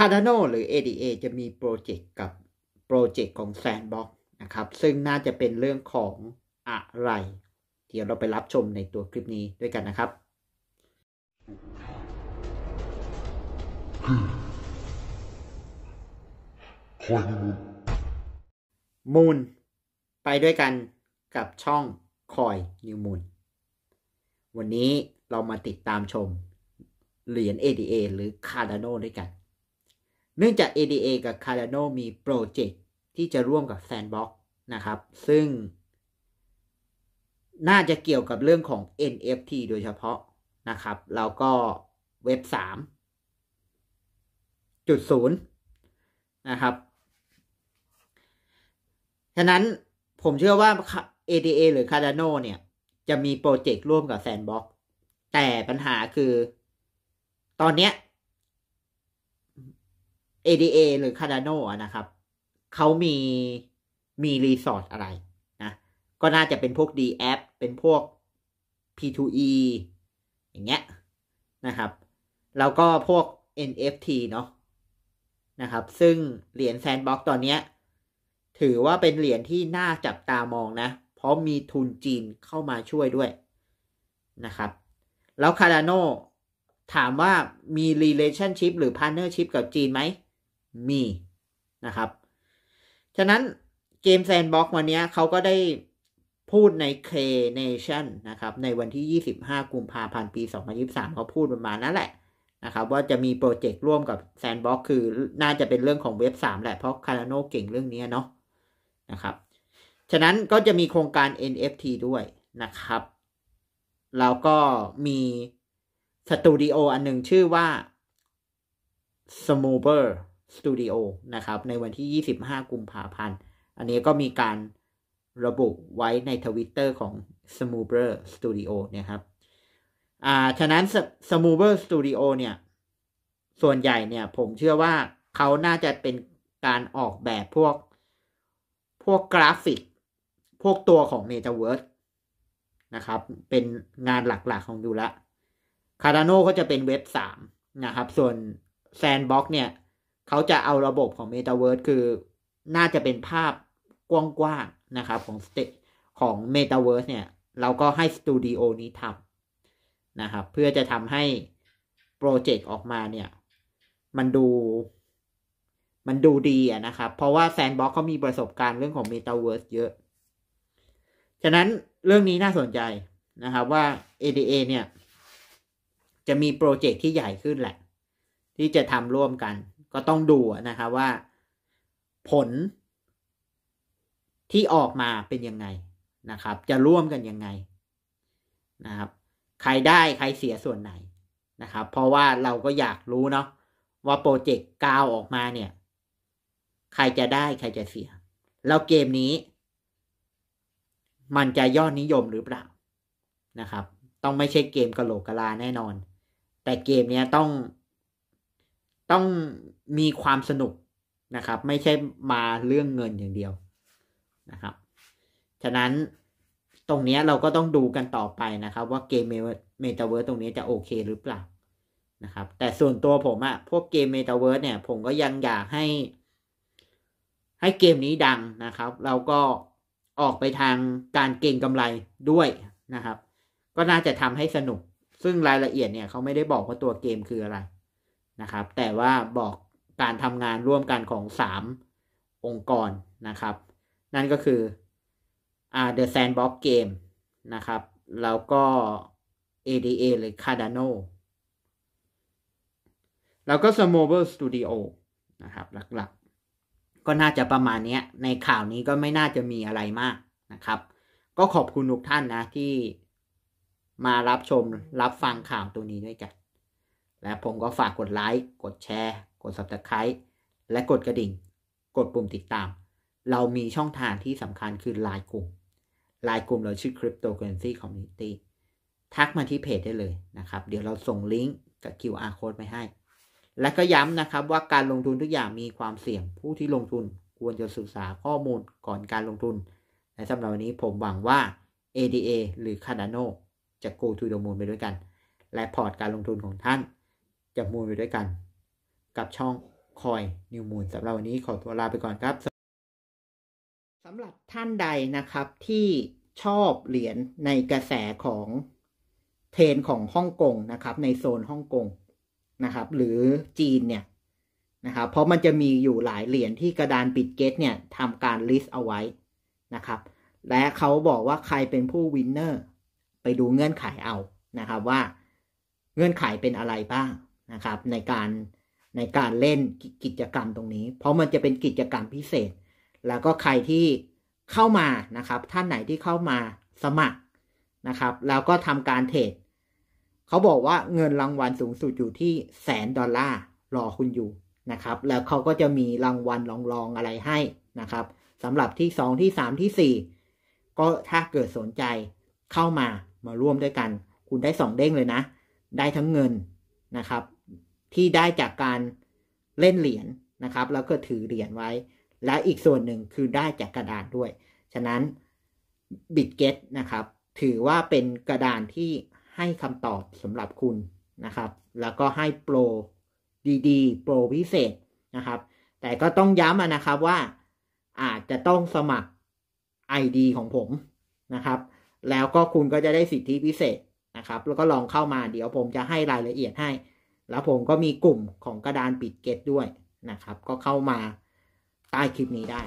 คาร์โน o หรือ ADA จะมีโปรเจกต์กับโปรเจกต์ของแซนบ็อกนะครับ ซึ่งน่าจะเป็นเรื่องของอะไร เดี๋ยวเราไปรับชมในตัวคลิปนี้ด้วยกันนะครับมูล ไปด้วยกันกับช่องคอยนิวมูลวันนี้เรามาติดตามชมเหรียญ ADA หรือ Cardano ด้วยกันเนื่องจาก ADA กับ Cardano มีโปรเจกต์ที่จะร่วมกับ Sandbox นะครับ ซึ่ง น่าจะเกี่ยวกับเรื่องของ NFT โดยเฉพาะนะครับ แล้วก็เว็บ3จุดศูนย์นะครับ ฉะนั้นผมเชื่อว่า ADA หรือ Cardano เนี่ย จะมีโปรเจกต์ร่วมกับ Sandbox แต่ปัญหาคือตอนเนี้ย ADA หรือ Cardano นะครับ เขามีมี รีสอร์ท อะไร นะ ก็น่าจะเป็นพวก D app เป็นพวก P2E อย่างเงี้ยนะครับ แล้วก็พวก NFT เนาะนะครับ ซึ่งเหรียญแซนบ็อกตอนเนี้ยถือว่าเป็นเหรียญที่น่าจับตามองนะ เพราะมีทุนจีนเข้ามาช่วยด้วยนะครับ แล้วคาร์โนถามว่ามี relationship หรือ partnership กับจีนไหมมีนะครับ ฉะนั้นเกมแซนบ็อกวันนี้เขาก็ได้พูดใน K Nation นะครับ ในวันที่ 25กุมภาพันธ์ปี 2023เขาพูดประมาณนั้นแหละนะครับ ว่าจะมีโปรเจกต์ร่วมกับแซนบ็อกคือน่าจะเป็นเรื่องของเว็บ 3 แหละ เพราะคาร์โนเก่งเรื่องนี้เนาะนะครับ ฉะนั้นก็จะมีโครงการ NFT ด้วยนะครับ แล้วก็มีสตูดิโออันหนึ่งชื่อว่า s m o o b e r สตูดิโอนะครับ ในวันที่ 25กุมภาพันธ์ อันนี้ก็มีการระบุไว้ในทวิตเตอร์ของ s m o o t h e r Studio นะครับ อ่า ฉะนั้น s m o o t h e r Studio เนี่ย ส่วนใหญ่เนี่ย ผมเชื่อว่าเขาน่าจะเป็นการออกแบบพวกพวกกราฟิก พวกตัวของ Metaverse นะครับ เป็นงานหลักๆของดูละคาร์โนก็จะเป็นเว็บ3นะครับ ส่วน Sandbox เนี่ยเขาจะเอาระบบของ Metaverse คือน่าจะเป็นภาพกว้างๆนะครับของสเตของ Metaverse เนี่ย เราก็ให้สตูดิโอนี้ทำนะครับ เพื่อจะทำให้โปรเจกต์ออกมาเนี่ย มันดูมันดูดีนะครับ เพราะว่าแซนบ็อกเขามีประสบการณ์เรื่องของ Metaverse เยอะฉะนั้นเรื่องนี้น่าสนใจนะครับว่า ADA เนี่ย จะมีโปรเจกต์ที่ใหญ่ขึ้นแหละ ที่จะทำร่วมกันก็ต้องดูนะครับว่าผลที่ออกมาเป็นยังไงนะครับ จะร่วมกันยังไงนะครับ ใครได้ใครเสียส่วนไหนนะครับ เพราะว่าเราก็อยากรู้เนาะว่าโปรเจกต์กาวออกมาเนี่ย ใครจะได้ใครจะเสียแล้วเกมนี้ มันจะยอดนิยมหรือเปล่านะครับ ต้องไม่ใช่เกมกะโหลกกะลาแน่นอน แต่เกมนี้ต้องต้องมีความสนุกนะครับ ไม่ใช่มาเรื่องเงินอย่างเดียวนะครับ ฉะนั้นตรงนี้เราก็ต้องดูกันต่อไปนะครับ ว่าเกมเมตาเวิร์สตรงนี้จะโอเคหรือเปล่านะครับ แต่ส่วนตัวผมอะพวกเกมเมตาเวิร์สเนี่ย ผมก็ยังอยากให้ ให้เกมนี้ดังนะครับ เราก็ออกไปทางการเก่งกำไรด้วยนะครับ ก็น่าจะทำให้สนุก ซึ่งรายละเอียดเนี่ยเขาไม่ได้บอกว่าตัวเกมคืออะไรนะครับ แต่ว่าบอกการทำงานร่วมกันของ 3 องค์กรนะครับ นั่นก็คือ The Sandbox Game นะครับ แล้วก็ ADA หรือ Cardano แล้วก็ s m o v e r Studio นะครับ หลักๆ ก็น่าจะประมาณนี้ในข่าวนี้ก็ไม่น่าจะมีอะไรมากนะครับ ก็ขอบคุณทุกท่านนะที่มารับชมรับฟังข่าวตัวนี้ด้วยกันนะผมก็ฝากกดไลค์ กดแชร์ กด subscribe และกดกระดิ่ง กดปุ่มติดตาม เรามีช่องทางที่สำคัญคือไลน์กลุ่มไลน์กลุ่มเราชื่อ Cryptocurrency Community ทักมาที่เพจได้เลยนะครับ เดี๋ยวเราส่งลิงก์กับ QR code ไปให้ และก็ย้ำนะครับว่าการลงทุนทุกอย่างมีความเสี่ยง ผู้ที่ลงทุนควรจะศึกษาข้อมูลก่อนการลงทุน และสำหรับวันนี้ผมหวังว่า ADA หรือ Cardano จะ go to the moon ไปด้วยกัน และพอร์ตการลงทุนของท่านจับมูลไปด้วยกัน กับช่องคอยนิวมูลสำหรับวันนี้ขอตัวลาไปก่อนครับสำหรับท่านใดนะครับ ที่ชอบเหรียญในกระแสของเทรนของฮ่องกงนะครับ ในโซนฮ่องกงนะครับ หรือจีนเนี่ยนะครับ เพราะมันจะมีอยู่หลายเหรียญที่กระดานปิดเกตเนี่ยทำการลิสต์เอาไว้นะครับ และเขาบอกว่าใครเป็นผู้วินเนอร์ไปดูเงื่อนไขเอานะครับ ว่าเงื่อนไขเป็นอะไรบ้างนะครับในการในการเล่นกิจกรรมตรงนี้ เพราะมันจะเป็นกิจกรรมพิเศษ แล้วก็ใครที่เข้ามานะครับ ท่านไหนที่เข้ามาสมัครนะครับ แล้วก็ทำการเทรดเขาบอกว่าเงินรางวัลสูงสุดอยู่ที่แสนดอลลาร์รอคุณอยู่นะครับ แล้วเขาก็จะมีรางวัลรองๆอะไรให้นะครับสำหรับที่สองที่สามที่สี่ก็ถ้าเกิดสนใจเข้ามามาร่วมด้วยกัน คุณได้สองเด้งเลยนะ ได้ทั้งเงินนะครับที่ได้จากการเล่นเหรียญนนะครับ แล้วก็ถือเหรียญไว้ และอีกส่วนหนึ่งคือได้จากกระดานด้วย ฉะนั้นบิตเกตนะครับถือว่าเป็นกระดานที่ให้คำตอบสำหรับคุณนะครับ แล้วก็ให้โปรดีๆ โปรพิเศษนะครับ แต่ก็ต้องย้ำนะครับว่าอาจจะต้องสมัคร ID ของผมนะครับ แล้วก็คุณก็จะได้สิทธิพิเศษครับแล้วก็ลองเข้ามาเดี๋ยวผมจะให้รายละเอียดให้ แล้วผมก็มีกลุ่มของกระดานปิดเก็ตด้วยนะครับ ก็เข้ามาใต้คลิปนี้ได้